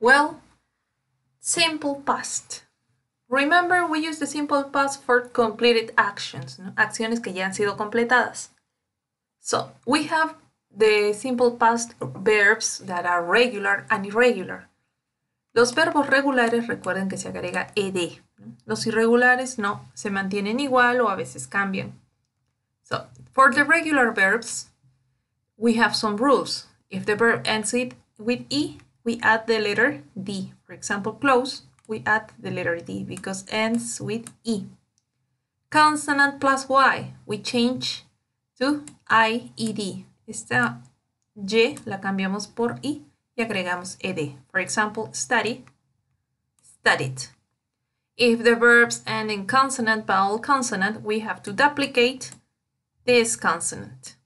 Well, simple past. Remember, we use the simple past for completed actions, acciones que ya han sido completadas. So, we have the simple past verbs that are regular and irregular. Los verbos regulares recuerden que se agrega ed. Los irregulares no, se mantienen igual o a veces cambian. So, for the regular verbs, we have some rules. If the verb ends it with e, we add the letter D. For example, close, we add the letter D because ends with E. Consonant plus Y, we change to IED. Esta Y la cambiamos por I y agregamos ED. For example, study, studied. If the verbs end in consonant, vowel, consonant, we have to duplicate this consonant.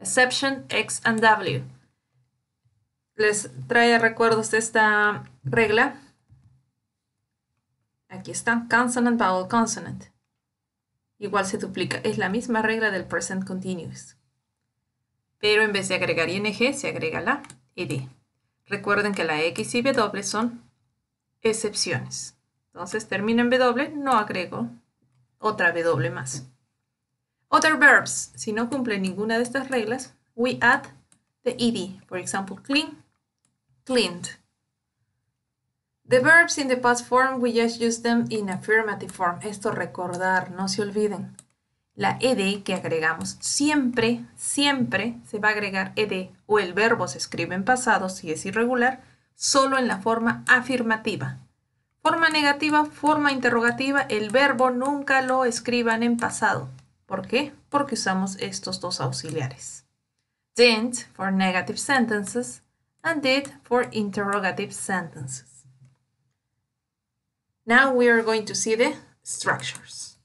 Exception X and W. les trae recuerdos de esta regla. Aquí están, consonant, vowel, consonant. Igual se duplica, es la misma regla del present continuous. Pero en vez de agregar ing, se agrega la ed. Recuerden que la x y w son excepciones. Entonces termino en w, no agrego otra w más. Other verbs, si no cumple ninguna de estas reglas, we add the ed. Por ejemplo, clean, The verbs in the past form, we just use them in affirmative form. Esto recordar, no se olviden. La ed que agregamos siempre, siempre se va a agregar ed o el verbo se escribe en pasado si es irregular, solo en la forma afirmativa. Forma negativa, forma interrogativa, el verbo nunca lo escriban en pasado. ¿Por qué? Porque usamos estos dos auxiliares. for negative sentences and did for interrogative sentences. Now we are going to see the structures.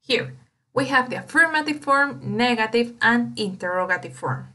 Here, we have the affirmative form, negative, and interrogative form.